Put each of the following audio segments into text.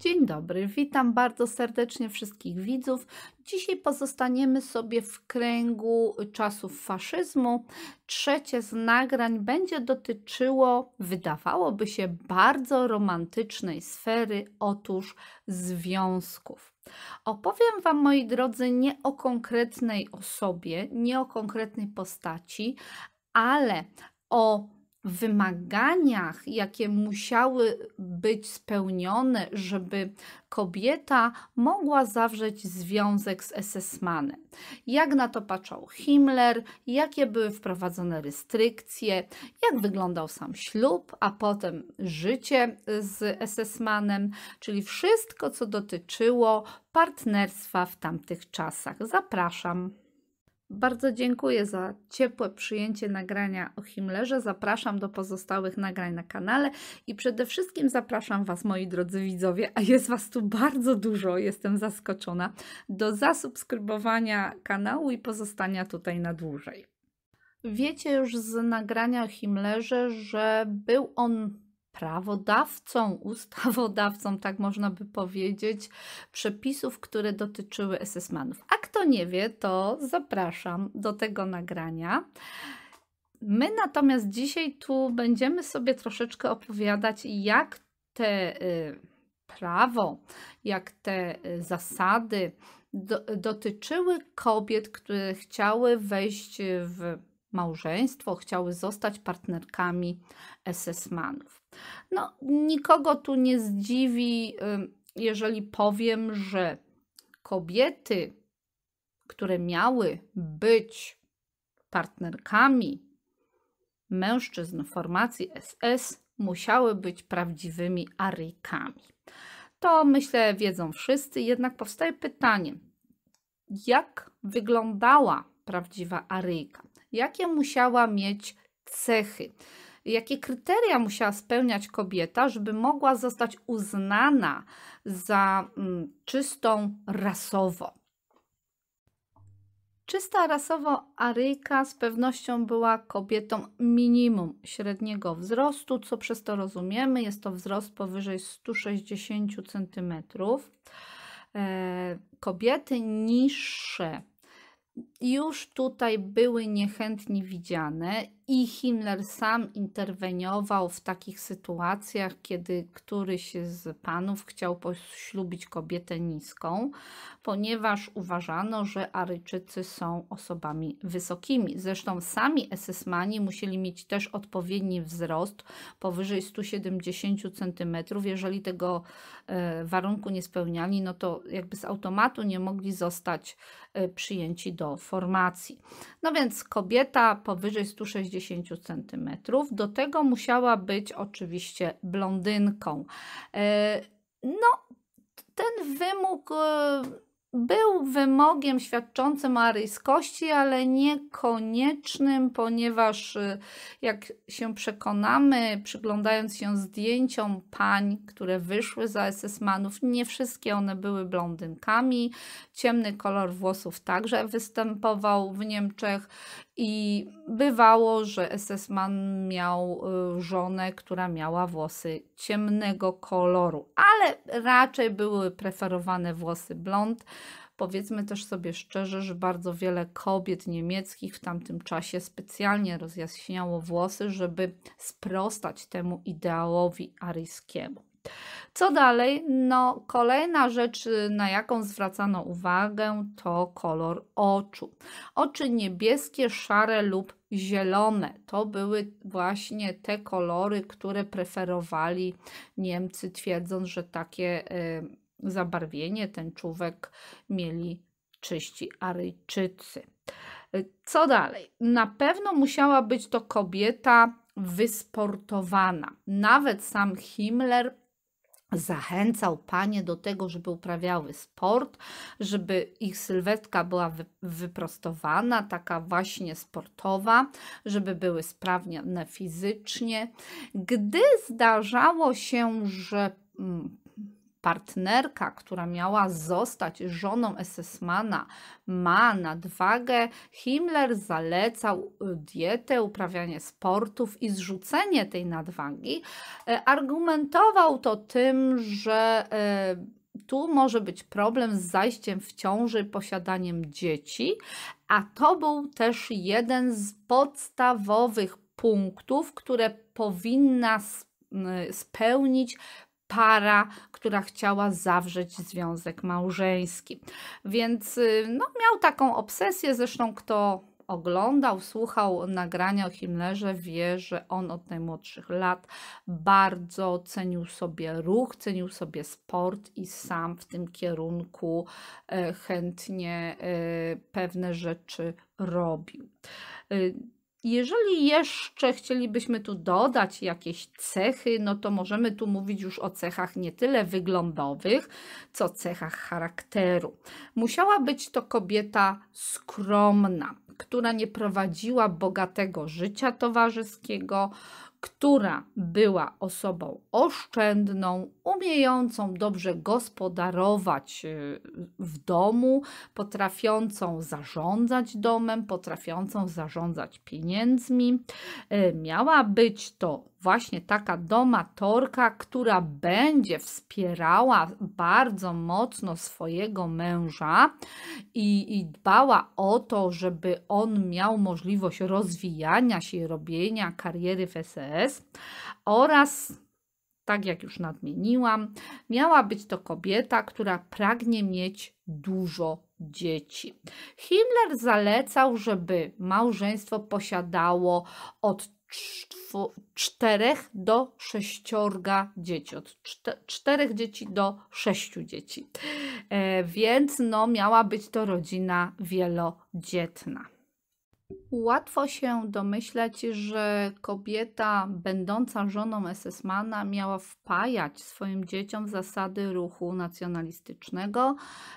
Dzień dobry, witam bardzo serdecznie wszystkich widzów. Dzisiaj pozostaniemy sobie w kręgu czasów faszyzmu. Trzecie z nagrań będzie dotyczyło, wydawałoby się, bardzo romantycznej sfery, otóż związków. Opowiem Wam, moi drodzy, nie o konkretnej osobie, nie o konkretnej postaci, ale o wymaganiach, jakie musiały być spełnione, żeby kobieta mogła zawrzeć związek z SS-manem. Jak na to patrzał Himmler, jakie były wprowadzone restrykcje, jak wyglądał sam ślub, a potem życie z SS-manem, czyli wszystko, co dotyczyło partnerstwa w tamtych czasach. Zapraszam. Bardzo dziękuję za ciepłe przyjęcie nagrania o Himmlerze. Zapraszam do pozostałych nagrań na kanale i przede wszystkim zapraszam Was, moi drodzy widzowie, a jest Was tu bardzo dużo, jestem zaskoczona, do zasubskrybowania kanału i pozostania tutaj na dłużej. Wiecie już z nagrania o Himmlerze, że był on prawodawcą, ustawodawcą, tak można by powiedzieć, przepisów, które dotyczyły SS-manów. A kto nie wie, to zapraszam do tego nagrania. My natomiast dzisiaj tu będziemy sobie troszeczkę opowiadać, jak te y, prawo, jak te y, zasady do, dotyczyły kobiet, które chciały wejść w małżeństwo, chciały zostać partnerkami SS-manów. No, nikogo tu nie zdziwi, jeżeli powiem, że kobiety, które miały być partnerkami mężczyzn formacji SS, musiały być prawdziwymi arykami. To myślę wiedzą wszyscy, jednak powstaje pytanie, jak wyglądała prawdziwa aryjka? Jakie musiała mieć cechy? jakie kryteria musiała spełniać kobieta, żeby mogła zostać uznana za mm, czystą rasowo. Czysta rasowo Aryjka z pewnością była kobietą minimum średniego wzrostu, co przez to rozumiemy, jest to wzrost powyżej 160 cm. E, kobiety niższe już tutaj były niechętnie widziane i Himmler sam interweniował w takich sytuacjach, kiedy któryś z panów chciał poślubić kobietę niską, ponieważ uważano, że Aryjczycy są osobami wysokimi. Zresztą sami esesmani musieli mieć też odpowiedni wzrost powyżej 170 cm. Jeżeli tego e, warunku nie spełniali, no to jakby z automatu nie mogli zostać e, przyjęci do formacji. No więc kobieta powyżej 160 60 cm. Do tego musiała być oczywiście blondynką. E, no, ten wymóg e, był wymogiem świadczącym o aryjskości, ale niekoniecznym, ponieważ e, jak się przekonamy, przyglądając się zdjęciom pań, które wyszły za SS-manów, nie wszystkie one były blondynkami. Ciemny kolor włosów także występował w Niemczech i bywało, że SS-man miał y, żonę, która miała włosy ciemnego koloru, ale raczej były preferowane włosy blond. Powiedzmy też sobie szczerze, że bardzo wiele kobiet niemieckich w tamtym czasie specjalnie rozjaśniało włosy, żeby sprostać temu ideałowi aryjskiemu. Co dalej? No, kolejna rzecz, y, na jaką zwracano uwagę, to kolor oczu. Oczy niebieskie, szare lub zielone. To były właśnie te kolory, które preferowali Niemcy, twierdząc, że takie y, zabarwienie tęczówek mieli czyści Aryjczycy. Y, co dalej? Na pewno musiała być to kobieta wysportowana. Nawet sam Himmler zachęcał panie do tego, żeby uprawiały sport, żeby ich sylwetka była wyprostowana, taka właśnie sportowa, żeby były sprawne fizycznie. Gdy zdarzało się, że mm, partnerka, która miała zostać żoną SS-mana, ma nadwagę, Himmler zalecał dietę, uprawianie sportów i zrzucenie tej nadwagi. E, argumentował to tym, że e, tu może być problem z zajściem w ciąży, posiadaniem dzieci, a to był też jeden z podstawowych punktów, które powinna e, spełnić para, która chciała zawrzeć związek małżeński. Więc y, no, miał taką obsesję, zresztą kto oglądał, słuchał nagrania o Himmlerze, wie, że on od najmłodszych lat bardzo cenił sobie ruch, cenił sobie sport i sam w tym kierunku e, chętnie e, pewne rzeczy robił. Y, jeżeli jeszcze chcielibyśmy tu dodać jakieś cechy, no to możemy tu mówić już o cechach nie tyle wyglądowych, co cechach charakteru. Musiała być to kobieta skromna, która nie prowadziła bogatego życia towarzyskiego, która była osobą oszczędną, umiejącą dobrze gospodarować y, w domu, potrafiącą zarządzać domem, potrafiącą zarządzać pieniędzmi. Y, miała być to właśnie taka domatorka, która będzie wspierała bardzo mocno swojego męża i, i dbała o to, żeby on miał możliwość rozwijania się, robienia kariery w SS oraz tak jak już nadmieniłam, miała być to kobieta, która pragnie mieć dużo dzieci. Himmler zalecał, żeby małżeństwo posiadało od czterech do sześciorga dzieci, od czterech dzieci do sześciu dzieci. E, więc no, miała być to rodzina wielodzietna. Łatwo się domyśleć, że kobieta będąca żoną SS-mana miała wpajać swoim dzieciom zasady ruchu nacjonalistycznego.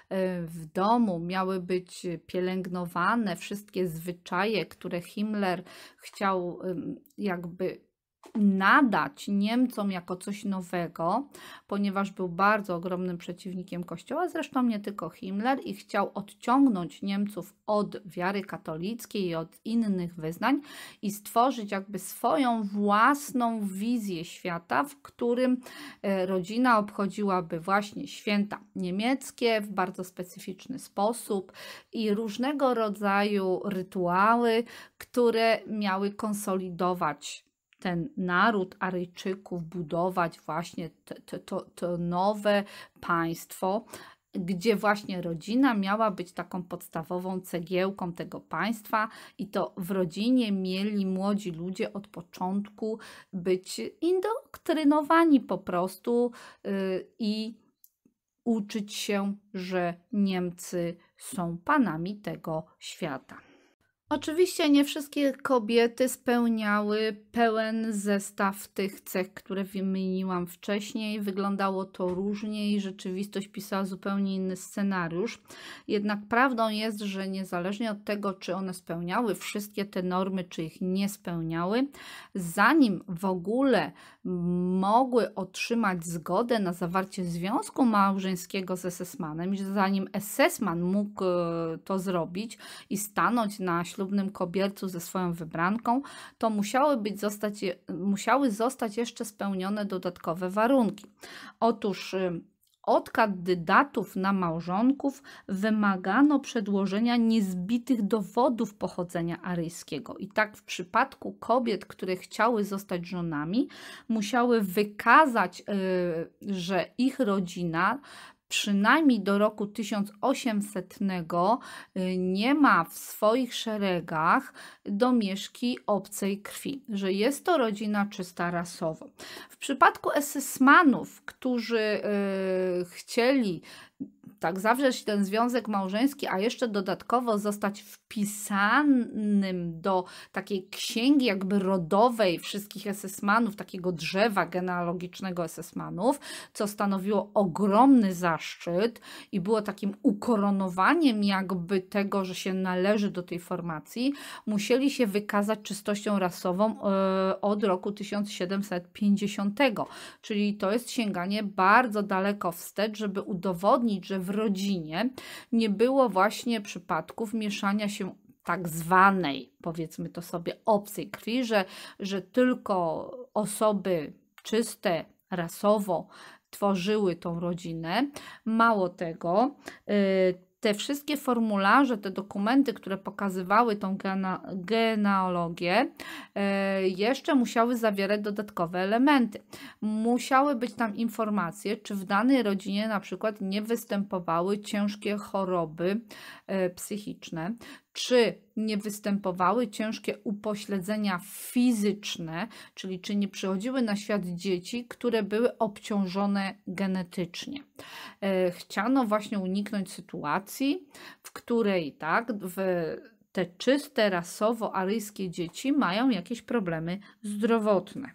Yy, w domu miały być pielęgnowane wszystkie zwyczaje, które Himmler chciał jakby nadać Niemcom jako coś nowego, ponieważ był bardzo ogromnym przeciwnikiem Kościoła, zresztą nie tylko Himmler, i chciał odciągnąć Niemców od wiary katolickiej i od innych wyznań i stworzyć jakby swoją własną wizję świata, w którym e, rodzina obchodziłaby właśnie święta niemieckie w bardzo specyficzny sposób i różnego rodzaju rytuały, które miały konsolidować ten naród Aryjczyków budować właśnie to, to, to nowe państwo, gdzie właśnie rodzina miała być taką podstawową cegiełką tego państwa, i to w rodzinie mieli młodzi ludzie od początku być indoktrynowani po prostu yy, i uczyć się, że Niemcy są panami tego świata. Oczywiście nie wszystkie kobiety spełniały pełen zestaw tych cech, które wymieniłam wcześniej. Wyglądało to różnie i rzeczywistość pisała zupełnie inny scenariusz. Jednak prawdą jest, że niezależnie od tego, czy one spełniały wszystkie te normy, czy ich nie spełniały, zanim w ogóle mogły otrzymać zgodę na zawarcie związku małżeńskiego z SS-manem, zanim ss mógł e, to zrobić i stanąć na ślubie, ślubnym kobiercu ze swoją wybranką, to musiały, być zostać, musiały zostać jeszcze spełnione dodatkowe warunki. Otóż y, od kandydatów na małżonków wymagano przedłożenia niezbitych dowodów pochodzenia aryjskiego. I tak w przypadku kobiet, które chciały zostać żonami, musiały wykazać, y, że ich rodzina przynajmniej do roku 1800 y, nie ma w swoich szeregach domieszki obcej krwi, że jest to rodzina czysta rasowo. W przypadku esesmanów, którzy yy, chcieli tak, zawrzeć ten związek małżeński, a jeszcze dodatkowo zostać wpisanym do takiej księgi jakby rodowej wszystkich esesmanów, takiego drzewa genealogicznego esesmanów, co stanowiło ogromny zaszczyt i było takim ukoronowaniem jakby tego, że się należy do tej formacji, musieli się wykazać czystością rasową yy, od roku 1750, czyli to jest sięganie bardzo daleko wstecz, żeby udowodnić, że w rodzinie nie było właśnie przypadków mieszania się tak zwanej, powiedzmy to sobie, obcej krwi, że, że tylko osoby czyste, rasowo tworzyły tą rodzinę. Mało tego, y, te wszystkie formularze, te dokumenty, które pokazywały tą genealogię, e, jeszcze musiały zawierać dodatkowe elementy. Musiały być tam informacje, czy w danej rodzinie na przykład nie występowały ciężkie choroby e, psychiczne, czy nie występowały ciężkie upośledzenia fizyczne, czyli czy nie przychodziły na świat dzieci, które były obciążone genetycznie. E, chciano właśnie uniknąć sytuacji, sytuacji, w której tak, w te czyste rasowo-aryjskie dzieci mają jakieś problemy zdrowotne.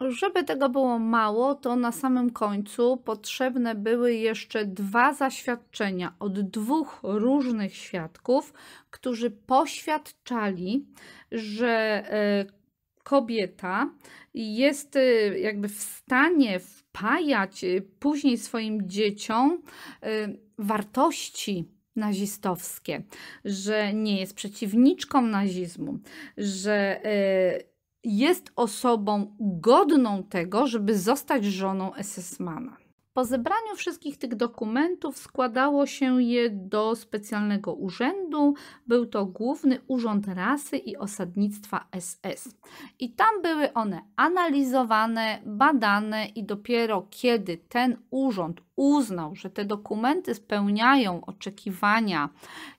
Żeby tego było mało, to na samym końcu potrzebne były jeszcze dwa zaświadczenia od dwóch różnych świadków, którzy poświadczali, że e, kobieta jest e, jakby w stanie wpajać e, później swoim dzieciom wartości nazistowskie, że nie jest przeciwniczką nazizmu, że y, jest osobą godną tego, żeby zostać żoną SS-mana. Po zebraniu wszystkich tych dokumentów składało się je do specjalnego urzędu. Był to Główny Urząd Rasy i Osadnictwa SS. I tam były one analizowane, badane i dopiero kiedy ten urząd uznał, że te dokumenty spełniają oczekiwania,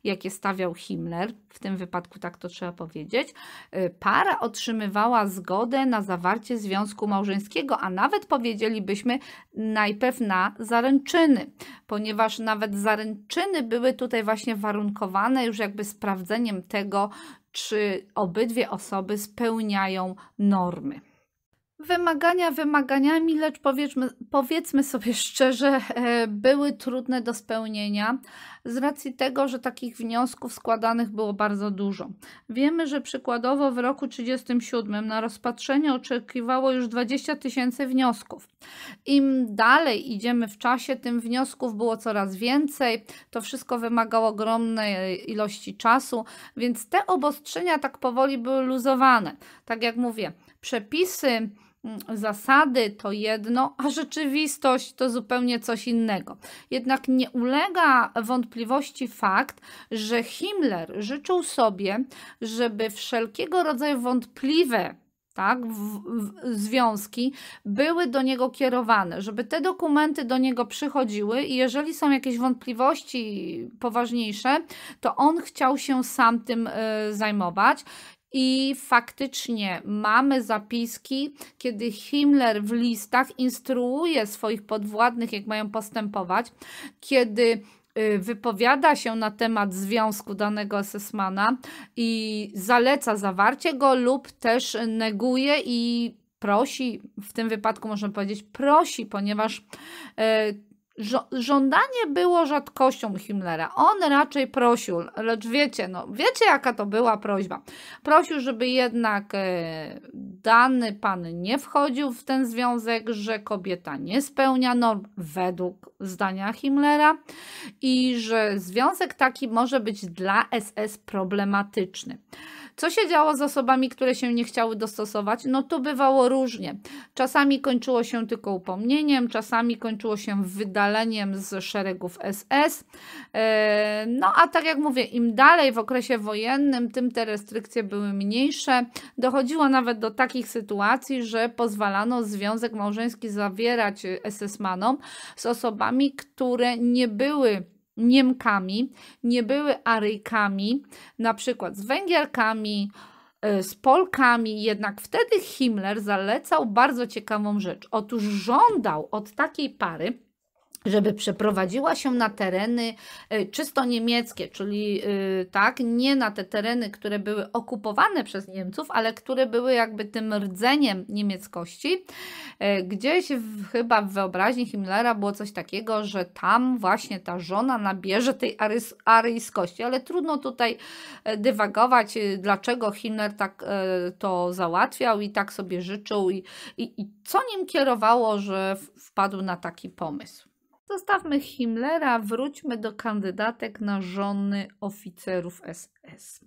jakie stawiał Himmler, w tym wypadku tak to trzeba powiedzieć, y, para otrzymywała zgodę na zawarcie związku małżeńskiego, a nawet powiedzielibyśmy najpierw na zaręczyny, ponieważ nawet zaręczyny były tutaj właśnie warunkowane już jakby sprawdzeniem tego, czy obydwie osoby spełniają normy. Wymagania wymaganiami, lecz powiedzmy, powiedzmy sobie szczerze, e, były trudne do spełnienia z racji tego, że takich wniosków składanych było bardzo dużo. Wiemy, że przykładowo w roku 1937 na rozpatrzenie oczekiwało już 20 tysięcy wniosków. Im dalej idziemy w czasie, tym wniosków było coraz więcej. To wszystko wymagało ogromnej ilości czasu, więc te obostrzenia tak powoli były luzowane. Tak jak mówię, przepisy Mm, zasady to jedno, a rzeczywistość to zupełnie coś innego. Jednak nie ulega wątpliwości fakt, że Himmler życzył sobie, żeby wszelkiego rodzaju wątpliwe tak, w, w, związki były do niego kierowane, żeby te dokumenty do niego przychodziły i jeżeli są jakieś wątpliwości poważniejsze, to on chciał się sam tym y, zajmować i faktycznie mamy zapiski, kiedy Himmler w listach instruuje swoich podwładnych, jak mają postępować, kiedy y, wypowiada się na temat związku danego Sesmana i zaleca zawarcie go lub też neguje i prosi, w tym wypadku można powiedzieć prosi, ponieważ y, żądanie było rzadkością Himmlera. On raczej prosił, lecz wiecie, no, wiecie jaka to była prośba. Prosił, żeby jednak e, dany pan nie wchodził w ten związek, że kobieta nie spełnia norm według zdania Himmlera i że związek taki może być dla SS problematyczny. Co się działo z osobami, które się nie chciały dostosować? No to bywało różnie. Czasami kończyło się tylko upomnieniem, czasami kończyło się wydaleniem z szeregów SS. E, no a tak jak mówię, im dalej w okresie wojennym, tym te restrykcje były mniejsze. Dochodziło nawet do takich sytuacji, że pozwalano związek małżeński zawierać SS-manom z osobami, które nie były Niemkami, nie były Aryjkami, na przykład z Węgierkami, e, z Polkami, jednak wtedy Himmler zalecał bardzo ciekawą rzecz. Otóż żądał od takiej pary, żeby przeprowadziła się na tereny e, czysto niemieckie, czyli e, tak, nie na te tereny, które były okupowane przez Niemców, ale które były jakby tym rdzeniem niemieckości. E, gdzieś w, chyba w wyobraźni Himmlera było coś takiego, że tam właśnie ta żona nabierze tej arys, aryjskości, ale trudno tutaj dywagować, dlaczego Himmler tak to załatwiał i tak sobie życzył i, i, i co nim kierowało, że wpadł na taki pomysł. Zostawmy Himmlera, wróćmy do kandydatek na żony oficerów SS.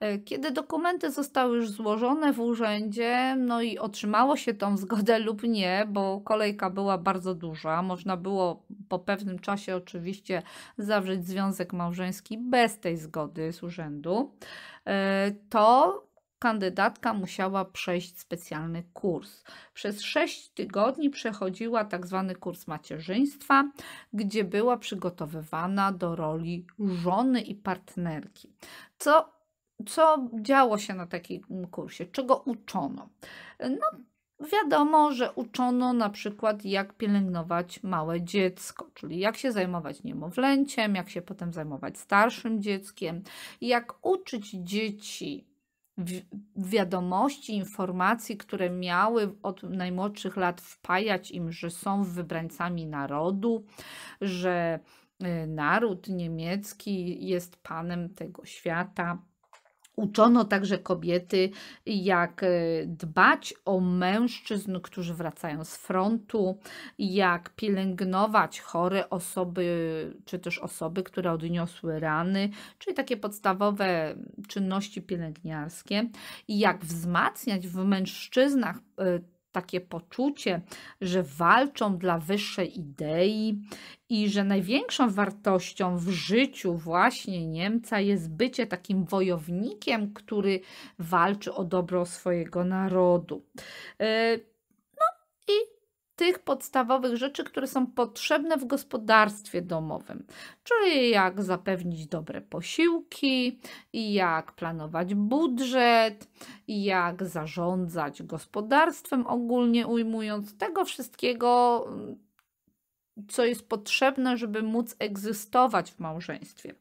E, kiedy dokumenty zostały już złożone w urzędzie, no i otrzymało się tą zgodę lub nie, bo kolejka była bardzo duża, można było po pewnym czasie oczywiście zawrzeć związek małżeński bez tej zgody z urzędu, e, to kandydatka musiała przejść specjalny kurs. Przez 6 tygodni przechodziła tak zwany kurs macierzyństwa, gdzie była przygotowywana do roli żony i partnerki. Co, co działo się na takim kursie? Czego uczono? No, Wiadomo, że uczono na przykład, jak pielęgnować małe dziecko, czyli jak się zajmować niemowlęciem, jak się potem zajmować starszym dzieckiem, jak uczyć dzieci wiadomości, informacji, które miały od najmłodszych lat wpajać im, że są wybrańcami narodu, że y, naród niemiecki jest panem tego świata Uczono także kobiety, jak e, dbać o mężczyzn, którzy wracają z frontu, jak pielęgnować chore osoby, czy też osoby, które odniosły rany, czyli takie podstawowe czynności pielęgniarskie, i jak wzmacniać w mężczyznach e, takie poczucie, że walczą dla wyższej idei i że największą wartością w życiu właśnie Niemca jest bycie takim wojownikiem, który walczy o dobro swojego narodu. E, no i tych podstawowych rzeczy, które są potrzebne w gospodarstwie domowym, czyli jak zapewnić dobre posiłki, jak planować budżet, jak zarządzać gospodarstwem ogólnie ujmując, tego wszystkiego, co jest potrzebne, żeby móc egzystować w małżeństwie.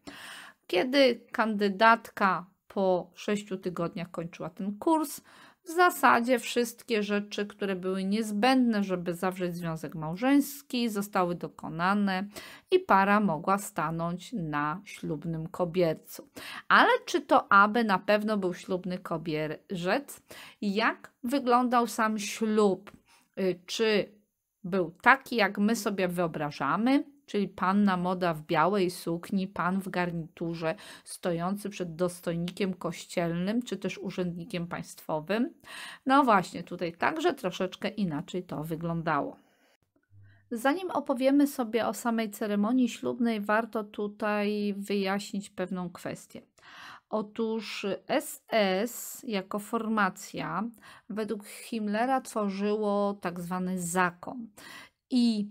Kiedy kandydatka po 6 tygodniach kończyła ten kurs, w zasadzie wszystkie rzeczy, które były niezbędne, żeby zawrzeć związek małżeński, zostały dokonane i para mogła stanąć na ślubnym kobiercu. Ale czy to aby na pewno był ślubny kobierzec? Jak wyglądał sam ślub? Y, czy był taki, jak my sobie wyobrażamy? czyli panna moda w białej sukni, pan w garniturze, stojący przed dostojnikiem kościelnym czy też urzędnikiem państwowym. No właśnie, tutaj także troszeczkę inaczej to wyglądało. Zanim opowiemy sobie o samej ceremonii ślubnej, warto tutaj wyjaśnić pewną kwestię. Otóż SS jako formacja według Himmlera tworzyło tak zwany zakon. I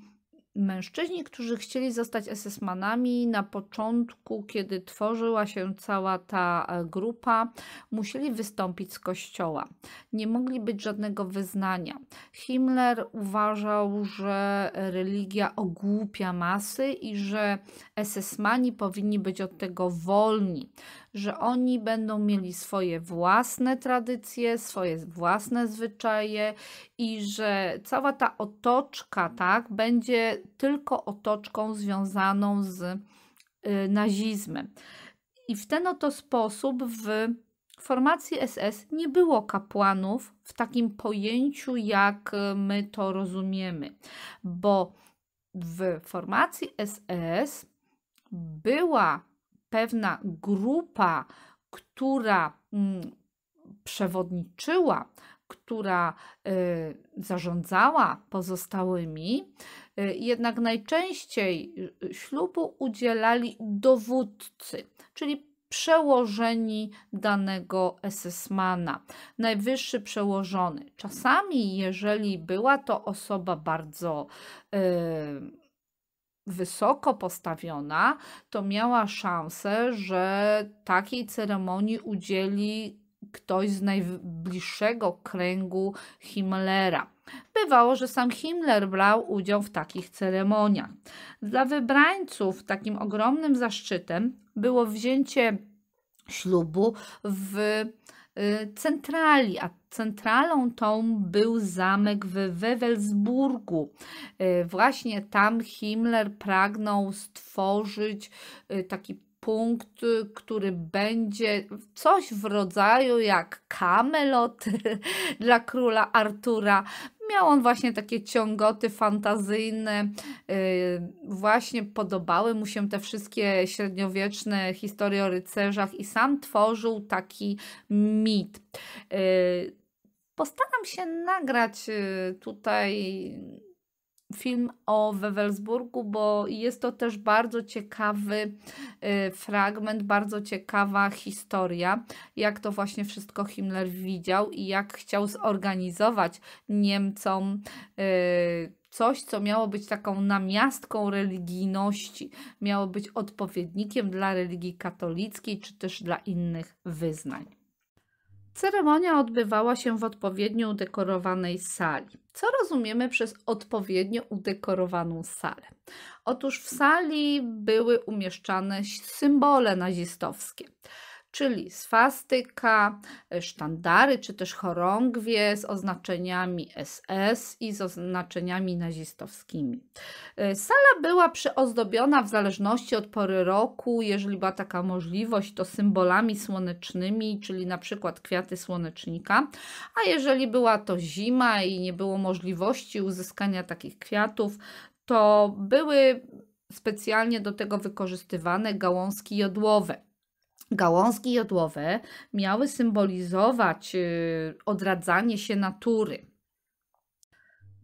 mężczyźni, którzy chcieli zostać SS-manami na początku, kiedy tworzyła się cała ta e, grupa, musieli wystąpić z kościoła. Nie mogli być żadnego wyznania. Himmler uważał, że religia ogłupia masy i że SS-mani powinni być od tego wolni że oni będą mieli swoje własne tradycje, swoje własne zwyczaje i że cała ta otoczka, tak, będzie tylko otoczką związaną z y, nazizmem. I w ten oto sposób w formacji SS nie było kapłanów w takim pojęciu, jak my to rozumiemy, bo w formacji SS była pewna grupa, która mm, przewodniczyła, która y, zarządzała pozostałymi, y, jednak najczęściej y, ślubu udzielali dowódcy, czyli przełożeni danego esesmana, najwyższy przełożony. Czasami, jeżeli była to osoba bardzo yy, wysoko postawiona, to miała szansę, że takiej ceremonii udzieli ktoś z najbliższego kręgu Himmlera. Bywało, że sam Himmler brał udział w takich ceremoniach. Dla wybrańców takim ogromnym zaszczytem było wzięcie ślubu w Y, centrali, a centralą tą był zamek w Wewelsburgu. Y, właśnie tam Himmler pragnął stworzyć y, taki punkt, który będzie coś w rodzaju jak Camelot dla króla Artura. Miał on właśnie takie ciągoty fantazyjne, y, właśnie podobały mu się te wszystkie średniowieczne historie o rycerzach i sam tworzył taki mit. Y, postaram się nagrać y, tutaj film o Wewelsburgu, bo jest to też bardzo ciekawy y, fragment, bardzo ciekawa historia, jak to właśnie wszystko Himmler widział i jak chciał zorganizować Niemcom y, coś, co miało być taką namiastką religijności, miało być odpowiednikiem dla religii katolickiej czy też dla innych wyznań. Ceremonia odbywała się w odpowiednio udekorowanej sali. Co rozumiemy przez odpowiednio udekorowaną salę? Otóż w sali były umieszczane symbole nazistowskie czyli swastyka, e, sztandary, czy też chorągwie z oznaczeniami SS i z oznaczeniami nazistowskimi. E, sala była przyozdobiona w zależności od pory roku, jeżeli była taka możliwość, to symbolami słonecznymi, czyli na przykład kwiaty słonecznika, a jeżeli była to zima i nie było możliwości uzyskania takich kwiatów, to były specjalnie do tego wykorzystywane gałązki jodłowe. Gałązki jodłowe miały symbolizować y, odradzanie się natury.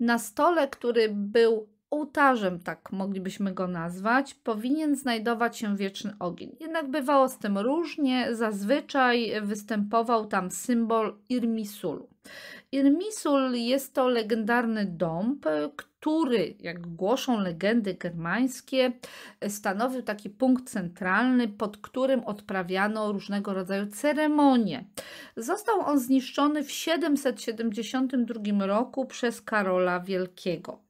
Na stole, który był ołtarzem, tak moglibyśmy go nazwać, powinien znajdować się wieczny ogień. Jednak bywało z tym różnie, zazwyczaj występował tam symbol Irmisulu. Irmisul jest to legendarny dąb, który, jak głoszą legendy germańskie, stanowił taki punkt centralny, pod którym odprawiano różnego rodzaju ceremonie. Został on zniszczony w 772 roku przez Karola Wielkiego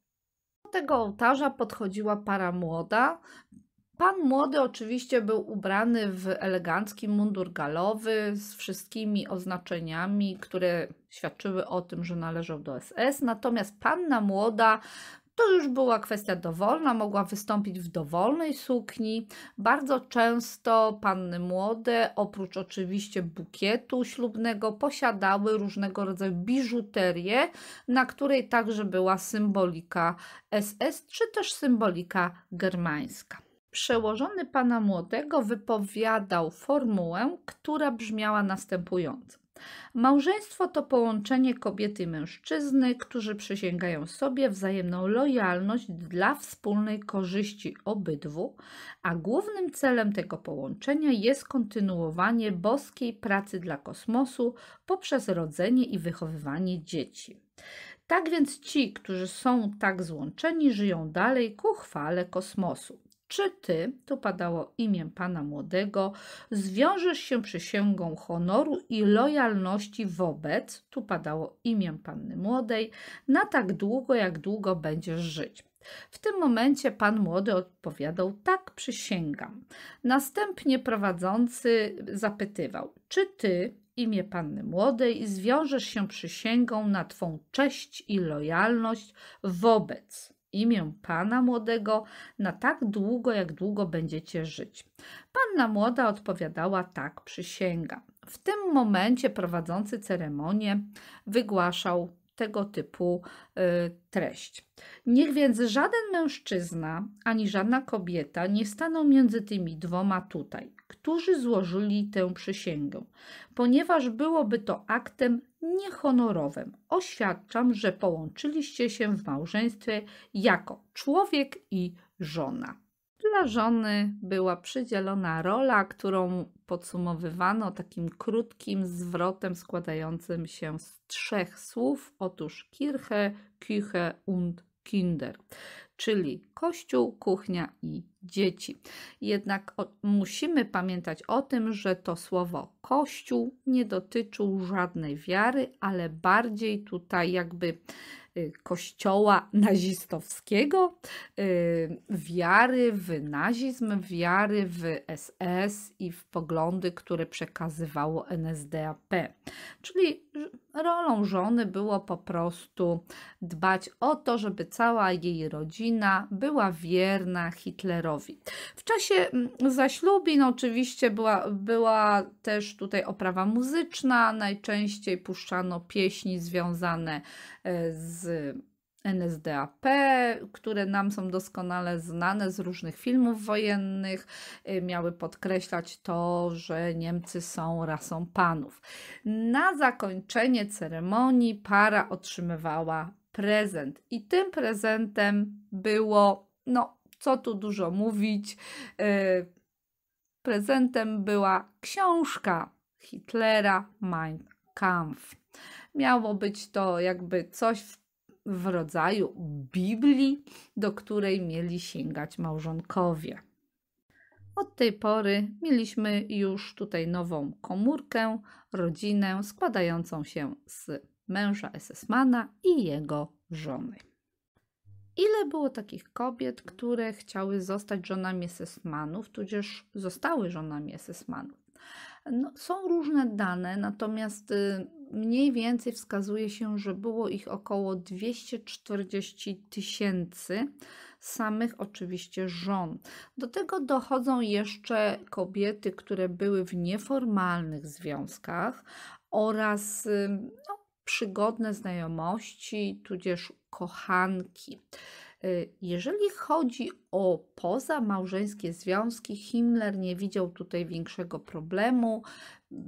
tego ołtarza podchodziła para młoda. Pan młody oczywiście był ubrany w elegancki mundur galowy z wszystkimi oznaczeniami, które świadczyły o tym, że należał do SS, natomiast panna młoda to już była kwestia dowolna, mogła wystąpić w dowolnej sukni. Bardzo często panny młode, oprócz oczywiście bukietu ślubnego, posiadały różnego rodzaju biżuterię, na której także była symbolika SS czy też symbolika germańska. Przełożony pana młodego wypowiadał formułę, która brzmiała następująco. Małżeństwo to połączenie kobiety i mężczyzny, którzy przysięgają sobie wzajemną lojalność dla wspólnej korzyści obydwu, a głównym celem tego połączenia jest kontynuowanie boskiej pracy dla kosmosu poprzez rodzenie i wychowywanie dzieci. Tak więc ci, którzy są tak złączeni, żyją dalej ku chwale kosmosu czy ty, to padało imię pana młodego, zwiążesz się przysięgą honoru i lojalności wobec, tu padało imię panny młodej, na tak długo, jak długo będziesz żyć. W tym momencie pan młody odpowiadał: Tak, przysięgam. Następnie prowadzący zapytywał: Czy ty, imię panny młodej, zwiążesz się przysięgą na twą cześć i lojalność wobec? imię Pana Młodego na tak długo, jak długo będziecie żyć. Panna Młoda odpowiadała tak, przysięga. W tym momencie prowadzący ceremonię wygłaszał tego typu y, treść. Niech więc żaden mężczyzna ani żadna kobieta nie staną między tymi dwoma tutaj, którzy złożyli tę przysięgę, ponieważ byłoby to aktem niehonorowym. Oświadczam, że połączyliście się w małżeństwie jako człowiek i żona dla żony była przydzielona rola, którą podsumowywano takim krótkim zwrotem składającym się z trzech słów. Otóż Kirche, Küche und Kinder, czyli kościół, kuchnia i dzieci. Jednak o, musimy pamiętać o tym, że to słowo kościół nie dotyczył żadnej wiary, ale bardziej tutaj jakby Y, kościoła nazistowskiego, y, wiary w nazizm, wiary w SS i w poglądy, które przekazywało NSDAP. Czyli rolą żony było po prostu dbać o to, żeby cała jej rodzina była wierna Hitlerowi. W czasie mm, zaślubin oczywiście była, była też tutaj oprawa muzyczna, najczęściej puszczano pieśni związane e, z NSDAP, które nam są doskonale znane z różnych filmów wojennych, y, miały podkreślać to, że Niemcy są rasą panów. Na zakończenie ceremonii para otrzymywała prezent i tym prezentem było, no co tu dużo mówić, y, prezentem była książka Hitlera Mein Kampf. Miało być to jakby coś w w rodzaju Biblii, do której mieli sięgać małżonkowie. Od tej pory mieliśmy już tutaj nową komórkę, rodzinę składającą się z męża Esesmana i jego żony. Ile było takich kobiet, które chciały zostać żonami Esesmanów, tudzież zostały żonami Esesmanów? No, są różne dane, natomiast y, mniej więcej wskazuje się, że było ich około 240 tysięcy, samych oczywiście żon. Do tego dochodzą jeszcze kobiety, które były w nieformalnych związkach oraz y, no, przygodne znajomości, tudzież kochanki. Y, jeżeli chodzi o pozamałżeńskie związki, Himmler nie widział tutaj większego problemu.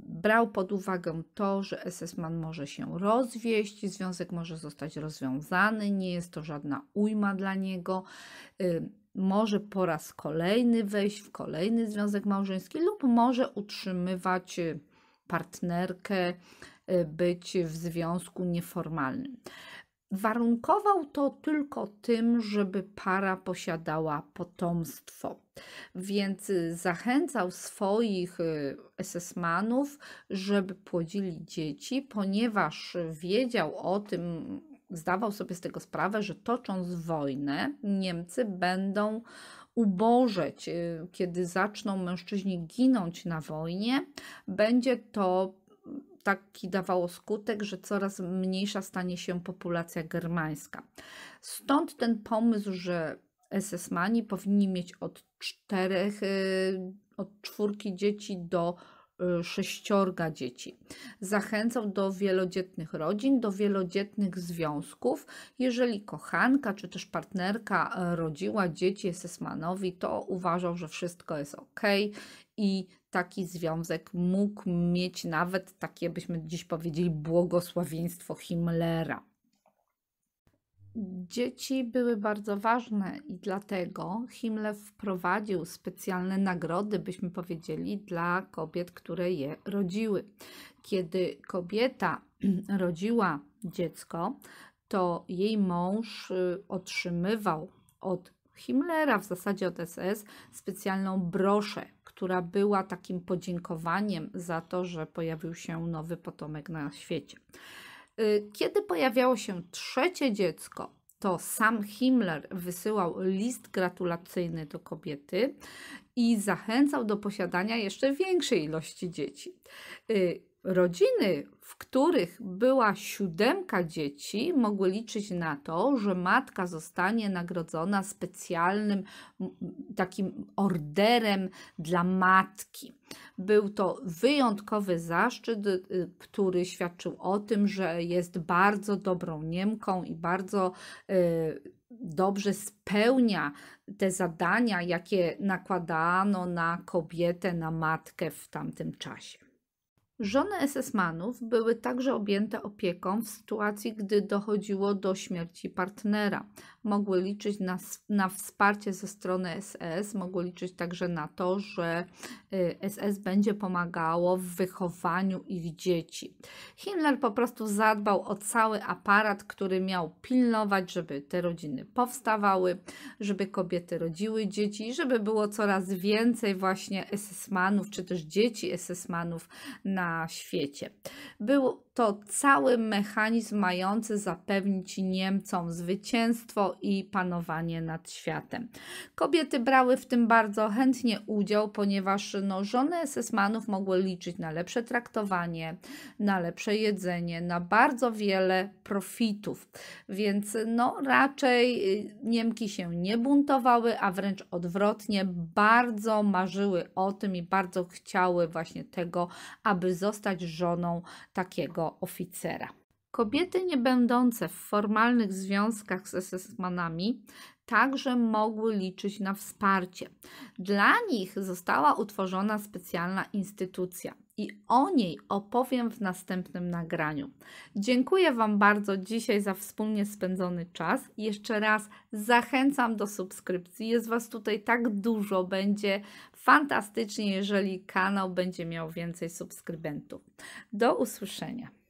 Brał pod uwagę to, że SS-man może się rozwieść, związek może zostać rozwiązany, nie jest to żadna ujma dla niego y, może po raz kolejny wejść w kolejny związek małżeński lub może utrzymywać y, partnerkę, być w związku nieformalnym. Warunkował to tylko tym, żeby para posiadała potomstwo, więc y, zachęcał swoich y, SS-manów, żeby płodzili dzieci, ponieważ wiedział o tym, zdawał sobie z tego sprawę, że tocząc wojnę, Niemcy będą ubożeć, y, kiedy zaczną mężczyźni ginąć na wojnie, będzie to taki dawało skutek, że coraz mniejsza stanie się populacja germańska. Stąd ten pomysł, że SS-mani powinni mieć od czterech, y, od czwórki dzieci do y, sześciorga dzieci. Zachęcał do wielodzietnych rodzin, do wielodzietnych związków. Jeżeli kochanka czy też partnerka y, rodziła dzieci SS-manowi, to uważał, że wszystko jest ok i taki związek mógł mieć nawet takie, byśmy dziś powiedzieli, błogosławieństwo Himmlera. Dzieci były bardzo ważne i dlatego Himmler wprowadził specjalne nagrody, byśmy powiedzieli, dla kobiet, które je rodziły. Kiedy kobieta rodziła dziecko, to jej mąż y, otrzymywał od Himmlera, w zasadzie od SS, specjalną broszę, która była takim podziękowaniem za to, że pojawił się nowy potomek na świecie. Y, kiedy pojawiało się trzecie dziecko, to sam Himmler wysyłał list gratulacyjny do kobiety i zachęcał do posiadania jeszcze większej ilości dzieci. Y, Rodziny, w których była siódemka dzieci, mogły liczyć na to, że matka zostanie nagrodzona specjalnym takim orderem dla matki. Był to wyjątkowy zaszczyt, y, który świadczył o tym, że jest bardzo dobrą Niemką i bardzo y, dobrze spełnia te zadania, jakie nakładano na kobietę, na matkę w tamtym czasie. Żony SS-manów były także objęte opieką w sytuacji, gdy dochodziło do śmierci partnera mogły liczyć na, na wsparcie ze strony SS, mogły liczyć także na to, że SS y, będzie pomagało w wychowaniu ich dzieci. Himmler po prostu zadbał o cały aparat, który miał pilnować, żeby te rodziny powstawały, żeby kobiety rodziły dzieci, żeby było coraz więcej właśnie SS-manów, czy też dzieci SS-manów na świecie. Był to cały mechanizm mający zapewnić Niemcom zwycięstwo, i panowanie nad światem. Kobiety brały w tym bardzo chętnie udział, ponieważ no, żony SS-manów mogły liczyć na lepsze traktowanie, na lepsze jedzenie, na bardzo wiele profitów. Więc no, raczej y, Niemki się nie buntowały, a wręcz odwrotnie, bardzo marzyły o tym i bardzo chciały właśnie tego, aby zostać żoną takiego oficera. Kobiety nie będące w formalnych związkach z esesmanami także mogły liczyć na wsparcie. Dla nich została utworzona specjalna instytucja i o niej opowiem w następnym nagraniu. Dziękuję Wam bardzo dzisiaj za wspólnie spędzony czas. Jeszcze raz zachęcam do subskrypcji. Jest Was tutaj tak dużo, będzie fantastycznie, jeżeli kanał będzie miał więcej subskrybentów. Do usłyszenia.